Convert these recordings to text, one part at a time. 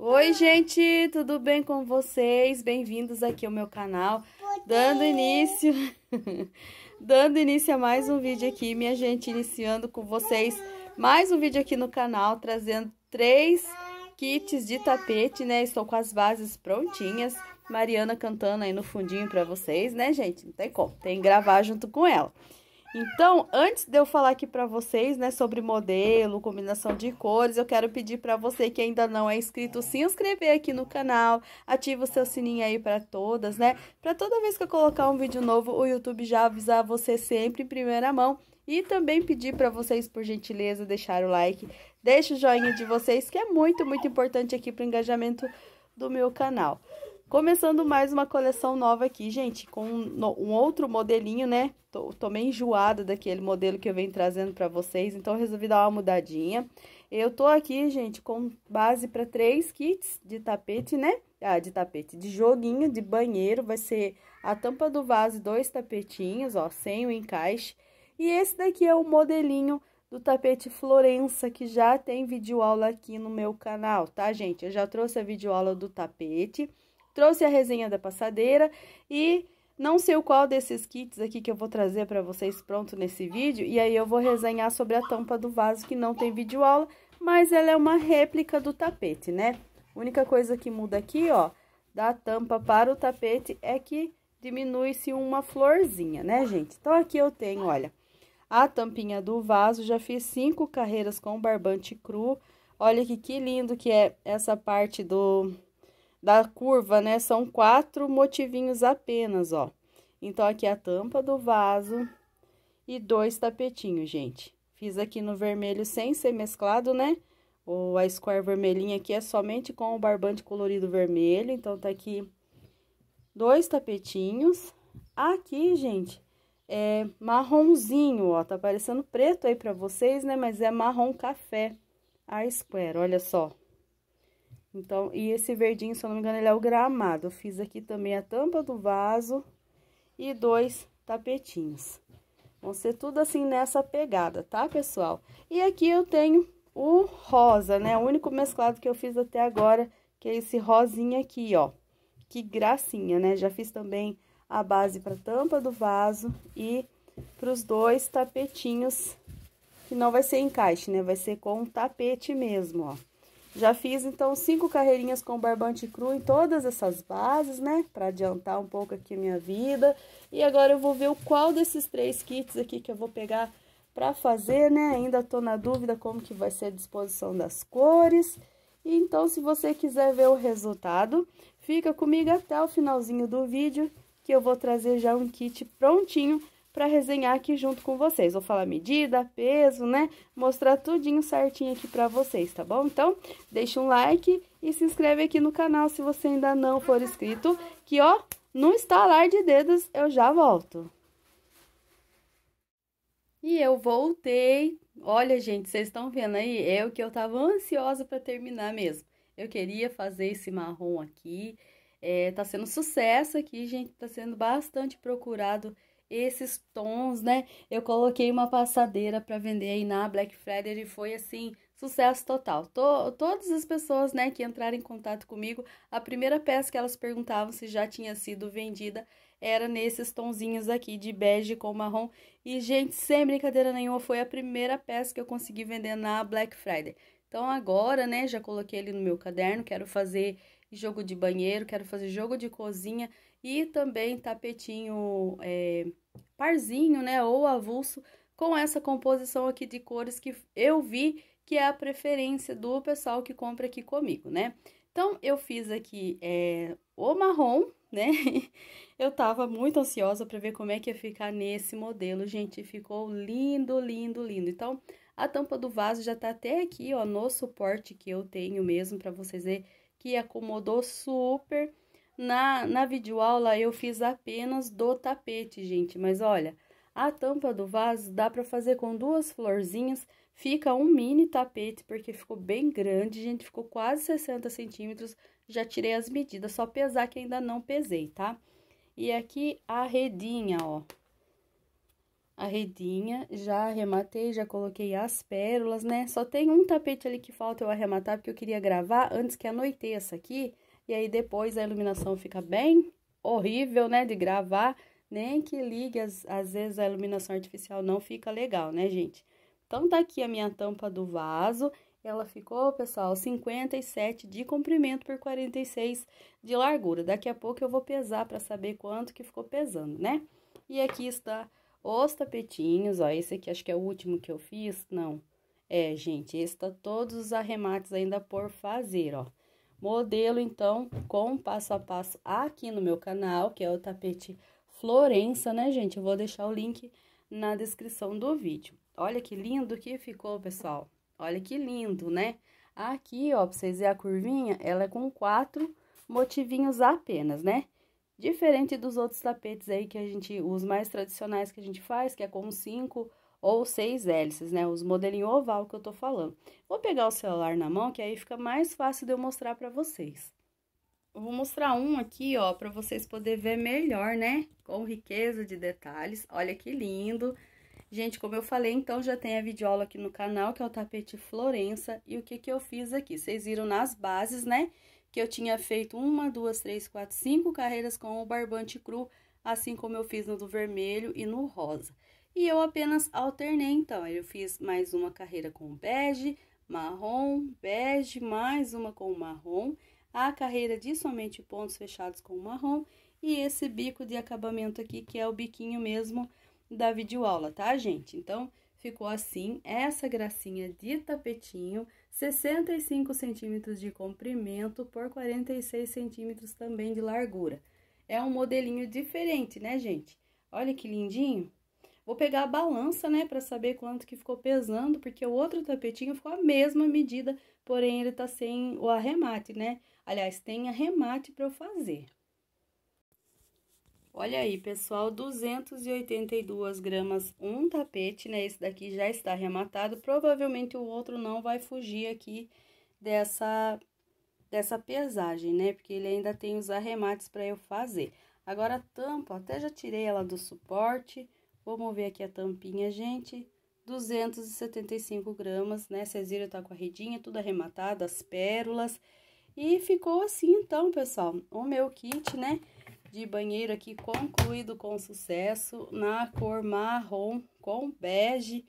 Oi, gente, tudo bem com vocês? Bem-vindos aqui ao meu canal, dando início, dando início a mais um vídeo aqui, minha gente, iniciando com vocês mais um vídeo aqui no canal, trazendo três kits de tapete, né? Estou com as bases prontinhas, Mariana cantando aí no fundinho para vocês, né, gente? Não tem como, tem que gravar junto com ela. Então, antes de eu falar aqui para vocês, né, sobre modelo, combinação de cores, eu quero pedir para você que ainda não é inscrito, se inscrever aqui no canal, ativa o seu sininho aí para todas, né? Para toda vez que eu colocar um vídeo novo, o YouTube já avisar você sempre em primeira mão. E também pedir para vocês, por gentileza, deixar o like, deixa o joinha de vocês, que é muito, muito importante aqui para o engajamento do meu canal. Começando mais uma coleção nova aqui, gente, com um outro modelinho, né? Tô, tô meio enjoada daquele modelo que eu venho trazendo pra vocês, então resolvi dar uma mudadinha. Eu tô aqui, gente, com base pra três kits de tapete, né? Ah, de tapete, de joguinho, de banheiro, vai ser a tampa do vaso e dois tapetinhos, ó, sem o encaixe. E esse daqui é o modelinho do tapete Florença, que já tem videoaula aqui no meu canal, tá, gente? Eu já trouxe a videoaula do tapete trouxe a resenha da passadeira e não sei o qual desses kits aqui que eu vou trazer para vocês pronto nesse vídeo, e aí eu vou resenhar sobre a tampa do vaso que não tem vídeo aula, mas ela é uma réplica do tapete, né? A única coisa que muda aqui, ó, da tampa para o tapete é que diminui-se uma florzinha, né, gente? Então, aqui eu tenho, olha, a tampinha do vaso, já fiz cinco carreiras com barbante cru. Olha que, que lindo que é essa parte do, da curva, né? São quatro motivinhos apenas, ó. Então, aqui é a tampa do vaso e dois tapetinhos, gente. Fiz aqui no vermelho sem ser mesclado, né? O, a square vermelhinha aqui é somente com o barbante colorido vermelho, então, tá aqui dois tapetinhos. Aqui, gente, é marronzinho, ó, tá parecendo preto aí pra vocês, né? Mas é marrom café, a square, olha só. Então, e esse verdinho, se eu não me engano, ele é o gramado. Eu fiz aqui também a tampa do vaso e dois tapetinhos. Vão ser tudo assim nessa pegada, tá, pessoal? E aqui eu tenho o rosa, né? O único mesclado que eu fiz até agora, que é esse rosinha aqui, ó. Que gracinha, né? Já fiz também a base para tampa do vaso e para os dois tapetinhos, que não vai ser encaixe, né? Vai ser com um tapete mesmo, ó. Já fiz, então, cinco carreirinhas com barbante cru em todas essas bases, né? para adiantar um pouco aqui a minha vida. E agora eu vou ver o qual desses três kits aqui que eu vou pegar para fazer, né? Ainda tô na dúvida como que vai ser a disposição das cores. E então, se você quiser ver o resultado, fica comigo até o finalzinho do vídeo, que eu vou trazer já um kit prontinho para resenhar aqui junto com vocês. Vou falar medida, peso, né? Mostrar tudinho certinho aqui para vocês, tá bom? Então, deixa um like e se inscreve aqui no canal se você ainda não for inscrito, que ó, no estalar de dedos eu já volto. E eu voltei. Olha, gente, vocês estão vendo aí? É o que eu tava ansiosa para terminar mesmo. Eu queria fazer esse marrom aqui. É, tá sendo sucesso aqui, gente. Tá sendo bastante procurado esses tons, né? Eu coloquei uma passadeira para vender aí na Black Friday e foi assim, sucesso total. todas as pessoas, né, que entraram em contato comigo, a primeira peça que elas perguntavam se já tinha sido vendida era nesses tonzinhos aqui de bege com marrom. E gente, sem brincadeira nenhuma, foi a primeira peça que eu consegui vender na Black Friday. Então agora, né, já coloquei ele no meu caderno, quero fazer jogo de banheiro, quero fazer jogo de cozinha e também tapetinho é, parzinho, né, ou avulso, com essa composição aqui de cores que eu vi que é a preferência do pessoal que compra aqui comigo, né? Então, eu fiz aqui é, o marrom, né? Eu tava muito ansiosa para ver como é que ia ficar nesse modelo, gente. Ficou lindo, lindo, lindo. Então, a tampa do vaso já tá até aqui, ó, no suporte que eu tenho mesmo, para vocês verem que acomodou super. Na, na videoaula eu fiz apenas do tapete, gente, mas olha, a tampa do vaso dá para fazer com duas florzinhas, fica um mini tapete, porque ficou bem grande, gente, ficou quase 60 centímetros, já tirei as medidas, só pesar que ainda não pesei, tá? E aqui a redinha, ó, a redinha, já arrematei, já coloquei as pérolas, né? Só tem um tapete ali que falta eu arrematar, porque eu queria gravar antes que anoiteça aqui, e aí depois a iluminação fica bem horrível, né, de gravar. Nem que ligue, às, às vezes a iluminação artificial não fica legal, né, gente? Então tá aqui a minha tampa do vaso. Ela ficou, pessoal, 57 de comprimento por 46 de largura. Daqui a pouco eu vou pesar para saber quanto que ficou pesando, né? E aqui está os tapetinhos, ó, esse aqui acho que é o último que eu fiz, não. É, gente, esse tá todos os arremates ainda por fazer, ó modelo, então, com passo a passo aqui no meu canal, que é o tapete Florença, né, gente? Eu vou deixar o link na descrição do vídeo. Olha que lindo que ficou, pessoal. Olha que lindo, né? Aqui, ó, pra vocês verem a curvinha, ela é com quatro motivinhos apenas, né? Diferente dos outros tapetes aí que a gente, os mais tradicionais que a gente faz, que é com cinco ou seis hélices, né? Os modelinhos oval que eu tô falando. Vou pegar o celular na mão, que aí fica mais fácil de eu mostrar pra vocês. Eu vou mostrar um aqui, ó, pra vocês poderem ver melhor, né? Com riqueza de detalhes. Olha que lindo! Gente, como eu falei, então, já tem a videoaula aqui no canal, que é o tapete Florença. E o que que eu fiz aqui? Vocês viram nas bases, né? Que eu tinha feito uma, duas, três, quatro, cinco carreiras com o barbante cru, assim como eu fiz no do vermelho e no rosa. E eu apenas alternei, então. Eu fiz mais uma carreira com bege, marrom, bege, mais uma com marrom, a carreira de somente pontos fechados com marrom e esse bico de acabamento aqui, que é o biquinho mesmo da videoaula, tá, gente? Então, ficou assim essa gracinha de tapetinho, 65 centímetros de comprimento por 46 centímetros também de largura. É um modelinho diferente, né, gente? Olha que lindinho! Vou pegar a balança, né, para saber quanto que ficou pesando, porque o outro tapetinho ficou a mesma medida, porém ele tá sem o arremate, né? Aliás, tem arremate para eu fazer. Olha aí, pessoal, 282 gramas um tapete, né? Esse daqui já está arrematado, provavelmente o outro não vai fugir aqui dessa, dessa pesagem, né? Porque ele ainda tem os arremates para eu fazer. Agora, a tampa, até já tirei ela do suporte Vou mover aqui a tampinha, gente. 275 gramas, né? viram, tá com a redinha, tudo arrematado, as pérolas. E ficou assim, então, pessoal, o meu kit, né? De banheiro aqui concluído com sucesso, na cor marrom com bege.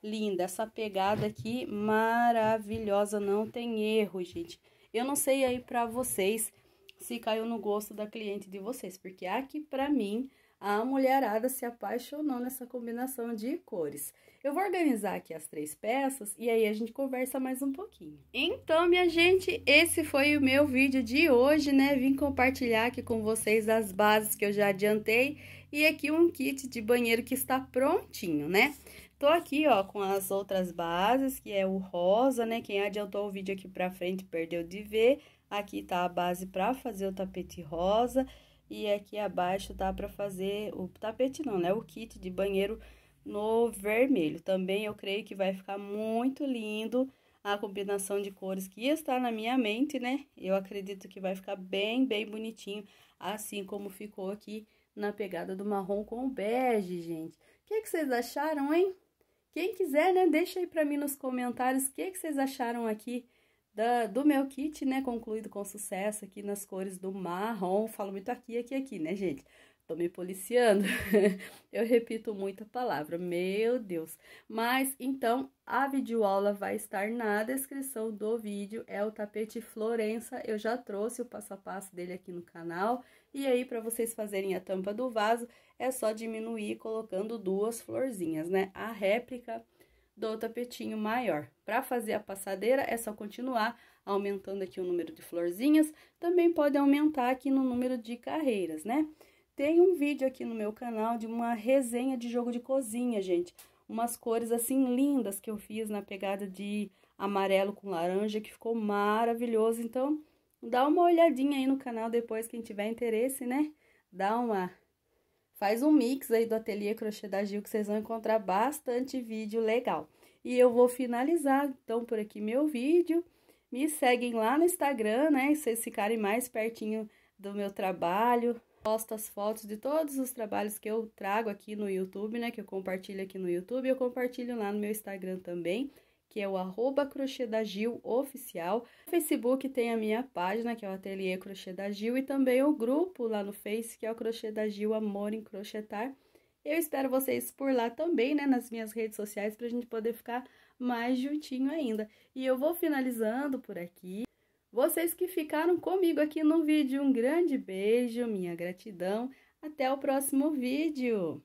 Linda, essa pegada aqui maravilhosa, não tem erro, gente. Eu não sei aí pra vocês se caiu no gosto da cliente de vocês, porque aqui pra mim a mulherada se apaixonou nessa combinação de cores. Eu vou organizar aqui as três peças e aí a gente conversa mais um pouquinho. Então, minha gente, esse foi o meu vídeo de hoje, né? Vim compartilhar aqui com vocês as bases que eu já adiantei e aqui um kit de banheiro que está prontinho, né? Tô aqui, ó, com as outras bases, que é o rosa, né? Quem adiantou o vídeo aqui pra frente perdeu de ver. Aqui tá a base pra fazer o tapete rosa. E aqui abaixo dá para fazer o tapete não, né? O kit de banheiro no vermelho. Também eu creio que vai ficar muito lindo a combinação de cores que está na minha mente, né? Eu acredito que vai ficar bem, bem bonitinho, assim como ficou aqui na pegada do marrom com o bege, gente. O que, que vocês acharam, hein? Quem quiser, né, deixa aí para mim nos comentários o que, que vocês acharam aqui da, do meu kit, né, concluído com sucesso aqui nas cores do marrom. Falo muito aqui, aqui, aqui, né, gente? Tô me policiando. eu repito muita palavra, meu Deus. Mas, então, a videoaula vai estar na descrição do vídeo. É o tapete Florença. Eu já trouxe o passo a passo dele aqui no canal. E aí, para vocês fazerem a tampa do vaso, é só diminuir colocando duas florzinhas, né? A réplica do tapetinho maior. Para fazer a passadeira, é só continuar aumentando aqui o número de florzinhas. Também pode aumentar aqui no número de carreiras, né? Tem um vídeo aqui no meu canal de uma resenha de jogo de cozinha, gente. Umas cores, assim, lindas que eu fiz na pegada de amarelo com laranja, que ficou maravilhoso. Então, dá uma olhadinha aí no canal depois, quem tiver interesse, né? Dá uma Faz um mix aí do Ateliê Crochê da Gil que vocês vão encontrar bastante vídeo legal. E eu vou finalizar, então, por aqui meu vídeo. Me seguem lá no Instagram, né? se Vocês ficarem mais pertinho do meu trabalho. Posto as fotos de todos os trabalhos que eu trago aqui no YouTube, né? Que eu compartilho aqui no YouTube. Eu compartilho lá no meu Instagram também que é o arroba crochê da Gil oficial. No Facebook tem a minha página, que é o Ateliê Crochê da Gil, e também o grupo lá no Face, que é o Crochê da Gil Amor em Crochetar. Eu espero vocês por lá também, né, nas minhas redes sociais, para a gente poder ficar mais juntinho ainda. E eu vou finalizando por aqui. Vocês que ficaram comigo aqui no vídeo, um grande beijo, minha gratidão. Até o próximo vídeo!